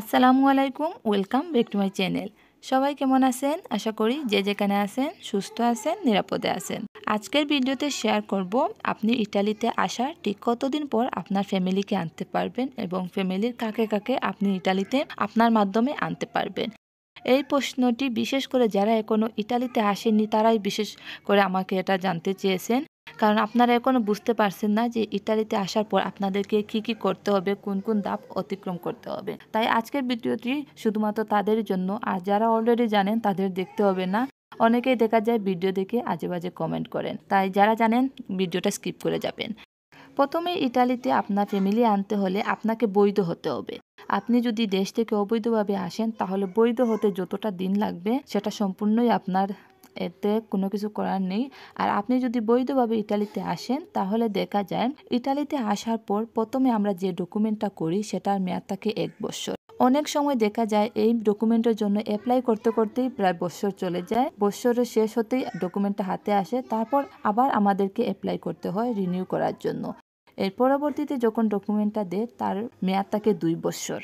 আসসালামু আলাইকুম welcome back to my channel সবাই কেমন আছেন আশা করি যে যেখানে আছেন সুস্থ আছেন নিরাপদে আছেন আজকের ভিডিওতে শেয়ার করব আপনি ইটালিতে আসার ঠিক কতদিন পর আপনার ফ্যামিলিকে আনতে পারবেন এবং ফ্যামিলির কাকে কাকে আপনি ইটালিতে আপনার মাধ্যমে আনতে পারবেন এই প্রশ্নটি বিশেষ করে যারা এখনও ইটালিতে আসেননি তারাই বিশেষ করে আমাকে এটা জানতে চেয়েছেন কারণ আপনারা এখনও বুঝতে পারছেন না যে ইটালিতে আসার পর আপনাদেরকে কি কি করতে হবে কোন কোন দাপ অতিক্রম করতে হবে তাই আজকের ভিডিওটি শুধুমাত্র তাদের জন্য আর যারা অলরেডি জানেন তাদের দেখতে হবে না অনেকেই দেখা যায় ভিডিও দেখে আজে বাজে কমেন্ট করেন তাই যারা জানেন ভিডিওটা স্কিপ করে যাবেন প্রথমে ইটালিতে আপনার ফ্যামিলি আনতে হলে আপনাকে বৈধ হতে হবে আপনি যদি দেশ থেকে অবৈধভাবে আসেন তাহলে বৈধ হতে যতটা দিন লাগবে সেটা সম্পূর্ণই আপনার এতে কোনো কিছু করার নেই আর আপনি যদি বৈধভাবে ইটালিতে আসেন তাহলে দেখা যায় ইটালিতে আসার পর প্রথমে আমরা যে ডকুমেন্টটা করি সেটার মেয়াদ থাকে এক বছর অনেক সময় দেখা যায় এই ডকুমেন্টের জন্য অ্যাপ্লাই করতে করতেই প্রায় বছর চলে যায় বছরের শেষ হতেই ডকুমেন্টটা হাতে আসে তারপর আবার আমাদেরকে অ্যাপ্লাই করতে হয় রিনিউ করার জন্য এর পরবর্তীতে যখন ডকুমেন্টটা দেয় তার মেয়াদ থাকে দুই বছর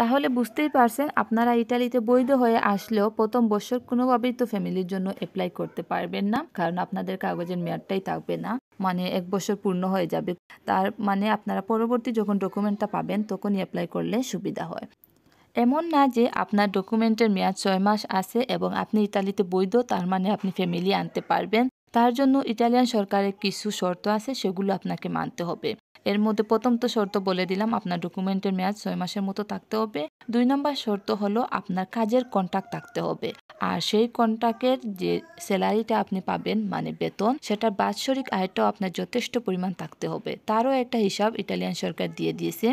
তাহলে বুঝতেই পারছেন আপনারা ইটালিতে বৈধ হয়ে আসলেও প্রথম বছর কোনোভাবেই তো ফ্যামিলির জন্য অ্যাপ্লাই করতে পারবেন না কারণ আপনাদের কাগজের মেয়াদটাই থাকবে না মানে এক বছর পূর্ণ হয়ে যাবে তার মানে আপনারা পরবর্তী যখন ডকুমেন্টটা পাবেন তখনই অ্যাপ্লাই করলে সুবিধা হয় এমন না যে আপনার ডকুমেন্টের মেয়াদ ছয় মাস আছে এবং আপনি ইতালিতে বৈধ তার মানে আপনি ফ্যামিলি আনতে পারবেন তার জন্য ইটালিয়ান সরকারের কিছু শর্ত আছে সেগুলো আপনাকে মানতে হবে এর মধ্যে প্রথম তো শর্ত বলে দিলাম আপনার ডকুমেন্টের মেয়াদ ছয় মাসের মতো থাকতে হবে দুই নম্বর শর্ত হলো আপনার কাজের কন্ট্রাক্ট থাকতে হবে আর সেই কন্ট্রাক্টের যে স্যালারিটা আপনি পাবেন মানে বেতন সেটার বাৎসরিক আয়টাও আপনার যথেষ্ট পরিমাণ থাকতে হবে তারও একটা হিসাব ইটালিয়ান সরকার দিয়ে দিয়েছে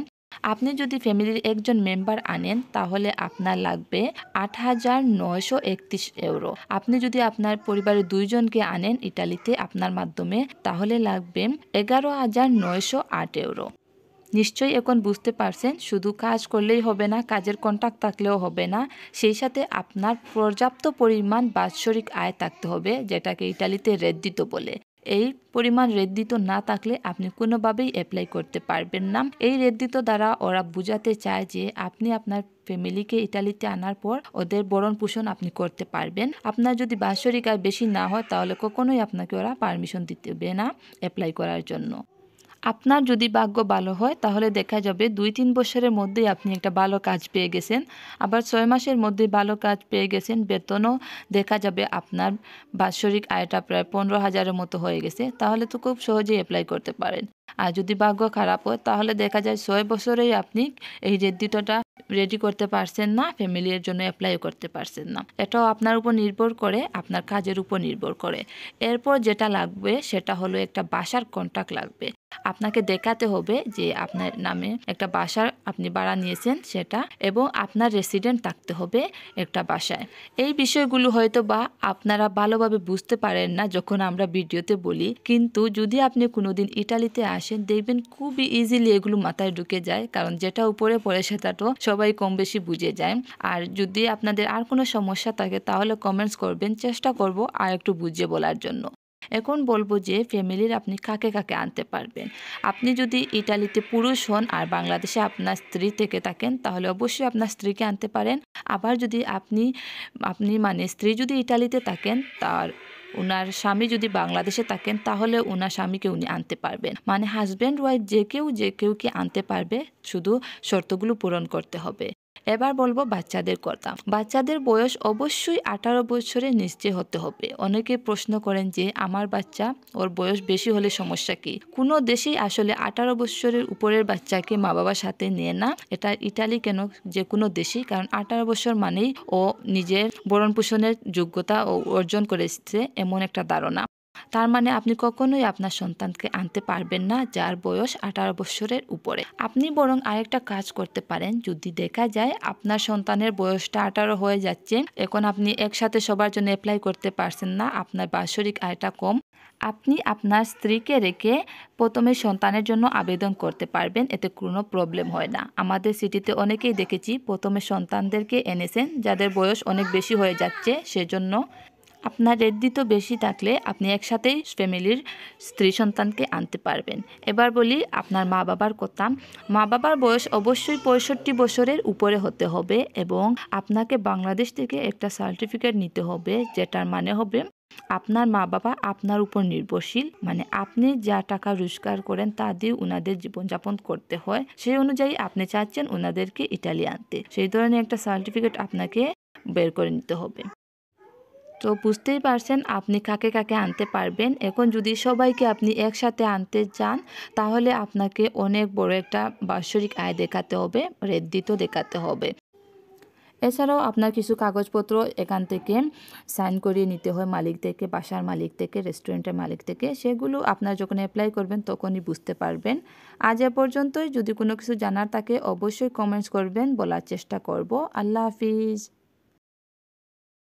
আপনি যদি ফ্যামিলির একজন মেম্বার আনেন তাহলে আপনার লাগবে আট হাজার নয়শো একত্রিশ ইউরো আপনি যদি আপনার পরিবারের দুইজনকে আনেন ইটালিতে আপনার মাধ্যমে তাহলে লাগবে এগারো হাজার নয়শো আট ইউরো নিশ্চয়ই এখন বুঝতে পারছেন শুধু কাজ করলেই হবে না কাজের কন্ট্রাক্ট থাকলেও হবে না সেই সাথে আপনার পর্যাপ্ত পরিমাণ বাৎসরিক আয় থাকতে হবে যেটাকে ইটালিতে রেদ্দিত বলে এই পরিমাণ রেদ্দিত না থাকলে আপনি কোনোভাবেই অ্যাপ্লাই করতে পারবেন না এই রেদ্দিত দ্বারা ওরা বোঝাতে চায় যে আপনি আপনার ফ্যামিলিকে ইটালিতে আনার পর ওদের বরণ পোষণ আপনি করতে পারবেন আপনার যদি বাৎসরিক আয় বেশি না হয় তাহলে কখনোই আপনাকে ওরা পারমিশন দিতে না অ্যাপ্লাই করার জন্য আপনার যদি ভাগ্য ভালো হয় তাহলে দেখা যাবে দুই তিন বছরের মধ্যেই আপনি একটা ভালো কাজ পেয়ে গেছেন আবার ছয় মাসের মধ্যে ভালো কাজ পেয়ে গেছেন বেতনও দেখা যাবে আপনার বাৎসরিক আয়টা প্রায় পনেরো হাজারের মতো হয়ে গেছে তাহলে তো খুব সহজেই অ্যাপ্লাই করতে পারেন আর যদি ভাগ্য খারাপ হয় তাহলে দেখা যায় ছয় বছরেই আপনি এই যে দুটোটা রেডি করতে পারছেন না ফ্যামিলির জন্য অ্যাপ্লাইও করতে পারছেন না এটাও আপনার উপর নির্ভর করে আপনার কাজের উপর নির্ভর করে এরপর যেটা লাগবে সেটা হলো একটা বাসার কন্ট্রাক্ট লাগবে আপনাকে দেখাতে হবে যে আপনার নামে একটা বাসার আপনি ভাড়া নিয়েছেন সেটা এবং আপনার রেসিডেন্ট থাকতে হবে একটা বাসায় এই বিষয়গুলো হয়তো বা আপনারা ভালোভাবে বুঝতে পারেন না যখন আমরা ভিডিওতে বলি কিন্তু যদি আপনি কোনোদিন ইটালিতে আসেন দেখবেন খুবই ইজিলি এগুলো মাথায় ঢুকে যায় কারণ যেটা উপরে পড়ে সেটা তো সবাই কম বেশি বুঝে যায় আর যদি আপনাদের আর কোনো সমস্যা থাকে তাহলে কমেন্টস করবেন চেষ্টা করব আর একটু বুঝিয়ে বলার জন্য এখন বলবো যে ফ্যামিলির আপনি কাকে কাকে আনতে পারবেন আপনি যদি ইটালিতে পুরুষ হন আর বাংলাদেশে আপনার স্ত্রী থেকে থাকেন তাহলে অবশ্যই আপনার স্ত্রীকে আনতে পারেন আবার যদি আপনি আপনি মানে স্ত্রী যদি ইটালিতে থাকেন তার ওনার স্বামী যদি বাংলাদেশে থাকেন তাহলে ওনার স্বামীকে উনি আনতে পারবেন মানে হাজব্যান্ড ওয়াইফ যে কেউ যে কেউ কি আনতে পারবে শুধু শর্তগুলো পূরণ করতে হবে এবার বলবো বাচ্চাদের কথা বাচ্চাদের বয়স অবশ্যই আঠারো বছরের নিশ্চয় হতে হবে অনেকে প্রশ্ন করেন যে আমার বাচ্চা ওর বয়স বেশি হলে সমস্যা কি কোনো দেশেই আসলে আঠারো বছরের উপরের বাচ্চাকে মা বাবার সাথে নিয়ে না এটা ইটালি কেন যে কোনো দেশেই কারণ আঠারো বছর মানেই ও নিজের ভরণ পোষণের যোগ্যতা ও অর্জন করেছে এমন একটা ধারণা তার মানে আপনি কখনোই আপনার সন্তানকে আনতে পারবেন না যার বয়স আঠারো বছরের উপরে আপনি বরং আরেকটা কাজ করতে পারেন যদি দেখা যায় আপনার সন্তানের বয়সটা আঠারো হয়ে যাচ্ছে এখন আপনি একসাথে সবার জন্য অ্যাপ্লাই করতে পারছেন না আপনার বাৎসরিক আয়টা কম আপনি আপনার স্ত্রীকে রেখে প্রথমে সন্তানের জন্য আবেদন করতে পারবেন এতে কোনো প্রবলেম হয় না আমাদের সিটিতে অনেকেই দেখেছি প্রথমে সন্তানদেরকে এনেছেন যাদের বয়স অনেক বেশি হয়ে যাচ্ছে সেজন্য আপনার রেদ্দিত বেশি থাকলে আপনি একসাথেই ফ্যামিলির স্ত্রী সন্তানকে আনতে পারবেন এবার বলি আপনার মা বাবার কথা মা বাবার বয়স অবশ্যই পঁয়ষট্টি বছরের উপরে হতে হবে এবং আপনাকে বাংলাদেশ থেকে একটা সার্টিফিকেট নিতে হবে যেটার মানে হবে আপনার মা বাবা আপনার উপর নির্ভরশীল মানে আপনি যা টাকা রোজগার করেন তা দিয়ে ওনাদের জীবনযাপন করতে হয় সেই অনুযায়ী আপনি চাচ্ছেন ওনাদেরকে ইটালি আনতে সেই ধরনের একটা সার্টিফিকেট আপনাকে বের করে নিতে হবে তো বুঝতেই পারছেন আপনি কাকে কাকে আনতে পারবেন এখন যদি সবাইকে আপনি একসাথে আনতে চান তাহলে আপনাকে অনেক বড় একটা বাৎসরিক আয় দেখাতে হবে রেদ্দিত দেখাতে হবে এছাড়াও আপনার কিছু কাগজপত্র এখান থেকে সাইন করিয়ে নিতে হয় মালিক থেকে বাসার মালিক থেকে রেস্টুরেন্টের মালিক থেকে সেগুলো আপনার যখন অ্যাপ্লাই করবেন তখনই বুঝতে পারবেন আজ এ পর্যন্তই যদি কোনো কিছু জানার থাকে অবশ্যই কমেন্টস করবেন বলার চেষ্টা করব আল্লাহ হাফিজ